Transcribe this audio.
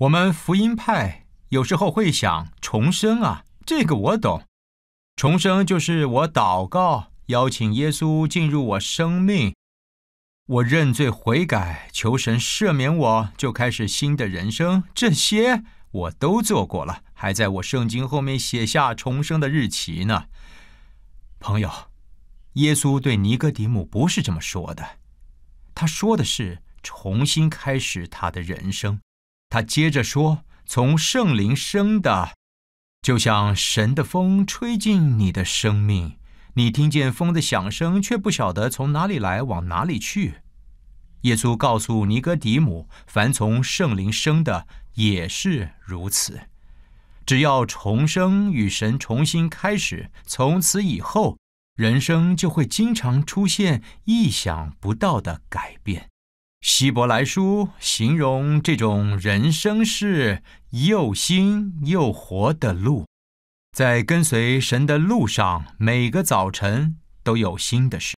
我们福音派有时候会想重生啊，这个我懂。重生就是我祷告，邀请耶稣进入我生命，我认罪悔改，求神赦免我，就开始新的人生。这些我都做过了，还在我圣经后面写下重生的日期呢。朋友，耶稣对尼哥底母不是这么说的，他说的是重新开始他的人生。他接着说：“从圣灵生的，就像神的风吹进你的生命，你听见风的响声，却不晓得从哪里来，往哪里去。”耶稣告诉尼哥底母：“凡从圣灵生的，也是如此。只要重生与神重新开始，从此以后，人生就会经常出现意想不到的改变。”希伯来书形容这种人生是又新又活的路，在跟随神的路上，每个早晨都有新的事。